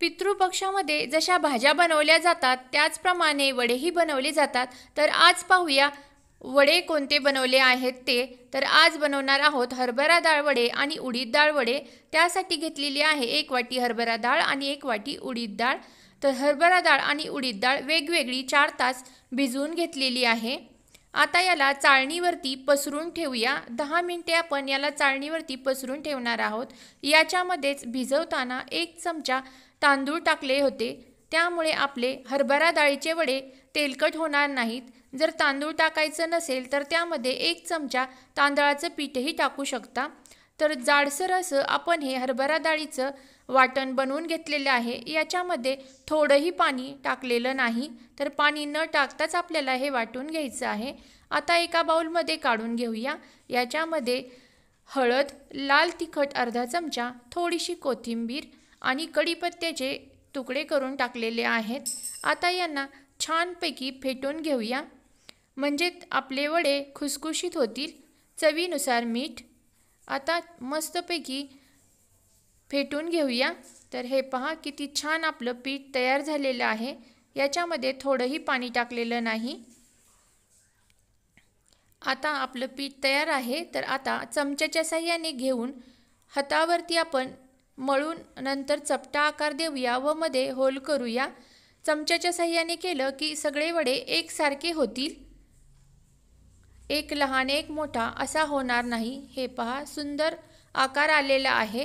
पितृपक्षामध्ये जशा भाज्या बनवल्या जातात त्याचप्रमाणे वडेही बनवले जातात तर आज पाहूया वडे कोणते बनवले आहेत ते तर आज बनवणार आहोत हरभरा डाळ वडे आणि उडीद डाळ वडे त्यासाठी घेतलेली आहे एक वाटी हरभरा डाळ आणि एक वाटी उडीद डाळ तर हरभरा डाळ आणि उडीद डाळ वेगवेगळी चार तास भिजवून घेतलेली आहे आता याला चाळणीवरती पसरून ठेवूया दहा मिनटे आपण याला चाळणीवरती पसरून ठेवणार आहोत याच्यामध्येच भिजवताना एक चमचा तांदूळ टाकले होते त्यामुळे आपले हरभरा डाळीचे वडे तेलकट होणार नाहीत जर तांदूळ टाकायचं नसेल तर त्यामध्ये एक चमचा तांदळाचं पीठही टाकू शकता तर जाडसर असं आपण हे हरभरा डाळीचं वाटण बनवून घेतलेलं आहे याच्यामध्ये थोडंही पाणी टाकलेलं नाही तर पाणी न टाकताच आपल्याला हे वाटून घ्यायचं आहे आता एका बाऊलमध्ये काढून घेऊया याच्यामध्ये हळद लाल तिखट अर्धा चमचा थोडीशी कोथिंबीर आणि कढीपत्त्याचे तुकडे करून टाकलेले आहेत आता यांना छानपैकी फेटून घेऊया म्हणजे आपले वडे खुसखुशीत होतील चवीनुसार मीठ आता मस्तपैकी फेटून घेऊया तर हे पहा किती छान आपलं पीठ तयार झालेलं आहे याच्यामध्ये थोडंही पाणी टाकलेलं नाही आता आपलं पीठ तयार आहे तर आता चमच्याच्या साह्याने घेऊन हातावरती आपण मळून नंतर चपटा आकार देऊया व मध्ये होल करूया चमच्याच्या साह्याने केलं की सगळे वडे एकसारखे होतील एक लहान एक मोठा असा होणार नाही हे पहा सुंदर आकार आलेला आहे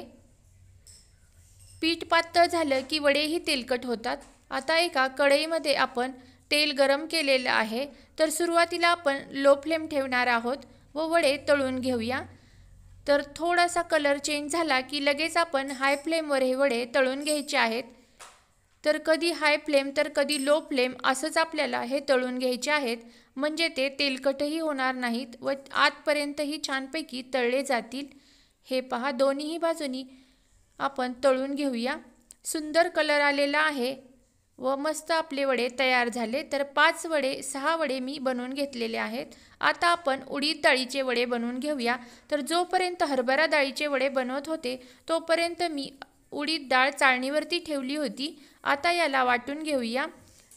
पीठ पातळ झालं की वडेही तेलकट होतात आता एका कढईमध्ये आपण तेल गरम केलेलं आहे तर सुरुवातीला आपण लो फ्लेम ठेवणार आहोत व वडे तळून घेऊया तर थोडासा कलर चेंज झाला की लगेच आपण हाय फ्लेमवर हे वडे तळून घ्यायचे आहेत तर कधी हाय फ्लेम तर कधी लो फ्लेम असंच आपल्याला हे तळून घ्यायचे आहेत म्हणजे ते तेलकटही होणार नाहीत व आतपर्यंतही छानपैकी तळले जातील हे पहा दोन्हीही बाजूनी आपण तळून घेऊया सुंदर कलर आलेला आहे व मस्त आपले वडे तयार झाले तर पाच वडे सहा वडे मी बनवून घेतलेले आहेत आता आपण उडीद डाळीचे वडे बनवून घेऊया तर जोपर्यंत हरभरा डाळीचे वडे बनवत होते तोपर्यंत मी उडीद डाळ चाळणीवरती ठेवली होती आता याला वाटून घेऊया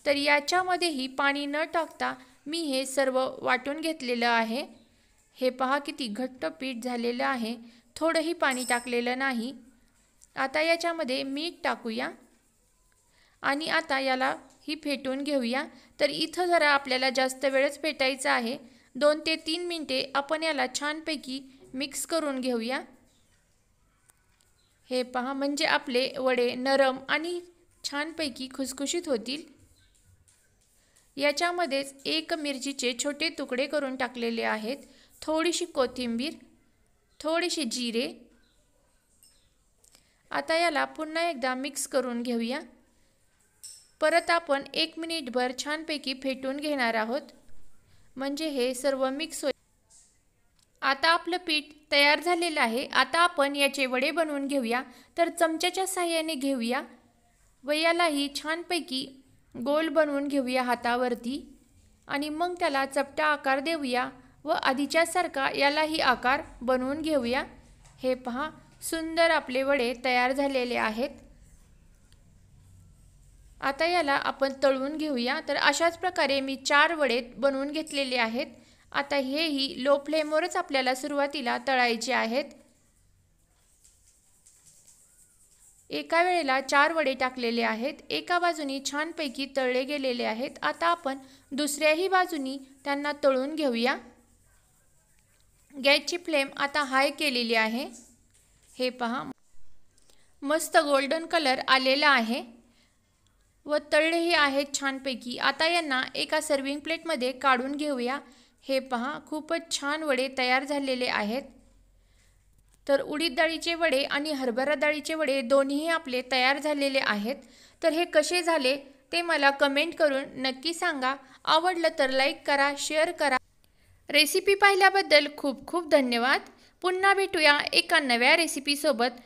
तर याच्यामध्येही पाणी न टाकता मी हे सर्व वाटून घेतलेलं आहे हे पहा किती घट्ट पीठ झालेलं आहे थोडंही पाणी टाकलेलं नाही आता याच्यामध्ये मीठ टाकूया आणि आता याला ही फेटून घेऊया तर इथं जरा आपल्याला जास्त वेळच फेटायचं आहे दोन ते तीन मिनटे आपण याला छानपैकी मिक्स करून घेऊया हे पहा म्हणजे आपले वडे नरम आणि छानपैकी खुसखुशीत होतील याच्यामध्येच एक मिरचीचे छोटे तुकडे करून टाकलेले आहेत थोडीशी कोथिंबीर थोडेसे जिरे आता याला पुन्हा एकदा मिक्स करून घेऊया परत आपण एक मिनिटभर छानपैकी फेटून घेणार आहोत म्हणजे हे सर्व मिक्स होईल आता आपलं पीठ तयार झालेलं आहे आता आपण याचे वडे बनवून घेऊया तर चमच्याच्या सहाय्याने घेऊया व यालाही छानपैकी गोल बनवून घेऊया हातावरती आणि मग त्याला चपटा आकार देऊया व आधीच्यासारखा यालाही आकार बनवून घेऊया हे पहा सुंदर आपले वडे तयार झालेले आहेत आता याला आपण तळून घेऊया तर अशाच प्रकारे मी चार वडे बनवून घेतलेले आहेत आता हेही लो फ्लेमवरच आपल्याला सुरुवातीला तळायचे आहेत एका वेळेला चार वडे टाकलेले आहेत एका बाजूनी छानपैकी तळले गेलेले आहेत आता आपण दुसऱ्याही बाजूनी त्यांना तळून घेऊया गॅसची फ्लेम आता हाय केलेली आहे हे पहा मस्त गोल्डन कलर आलेला आहे व तळलेही आहेत छानपैकी आता यांना एका सर्विंग प्लेटमध्ये काढून घेऊया हे पहा खूपच छान वडे तयार झालेले आहेत तर उडीद डाळीचे वडे आणि हरभरा डाळीचे वडे दोन्ही आपले तयार झालेले आहेत तर हे कसे झाले ते मला कमेंट करून नक्की सांगा आवडलं तर लाईक करा शेअर करा रेसिपी पाहिल्याबद्दल खूप खूप धन्यवाद पुन्हा भेटूया एका नव्या रेसिपीसोबत